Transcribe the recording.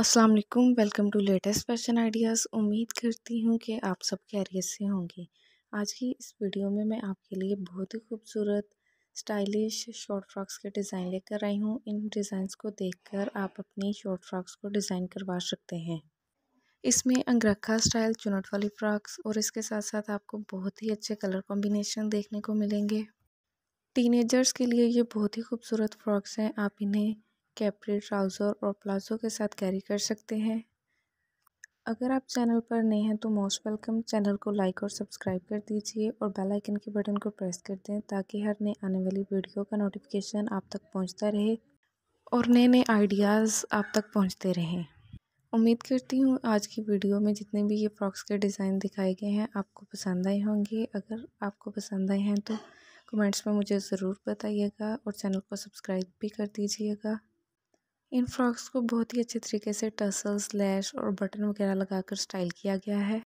Aslam welcome to latest fashion ideas उम्मीद करती हूँ कि आप सब कैरियर से होंगे आज की इस वीडियो में मैं आपके लिए बहुत ही खूबसूरत स्टाइलिश शॉर्ट फ्रॉक्स के डिज़ाइन लेकर आई हूँ इन डिज़ाइंस को देखकर आप अपनी शॉर्ट फ्रॉक्स को डिज़ाइन करवा सकते हैं इसमें अंगरखा स्टाइल चुनट वाली फ्रॉक्स और इसके साथ साथ आपको बहुत ही अच्छे कलर कॉम्बिनेशन देखने को मिलेंगे टीनेजर्स के लिए ये बहुत ही खूबसूरत फ्रॉक्स हैं आप इन्हें कैप्री ट्राउज़र और प्लाज़ो के साथ कैरी कर सकते हैं अगर आप चैनल पर नए हैं तो मोस्ट वेलकम चैनल को लाइक और सब्सक्राइब कर दीजिए और बेल आइकन के बटन को प्रेस कर दें ताकि हर नए आने वाली वीडियो का नोटिफिकेशन आप तक पहुंचता रहे और नए नए आइडियाज़ आप तक पहुंचते रहें उम्मीद करती हूँ आज की वीडियो में जितने भी ये फ्रॉक्स के डिज़ाइन दिखाए गए हैं आपको पसंद आए होंगे अगर आपको पसंद आए हैं तो कमेंट्स में मुझे ज़रूर बताइएगा और चैनल को सब्सक्राइब भी कर दीजिएगा इन फ्रॉक्स को बहुत ही अच्छे तरीके से टसल्स लैस और बटन वगैरह लगाकर स्टाइल किया गया है।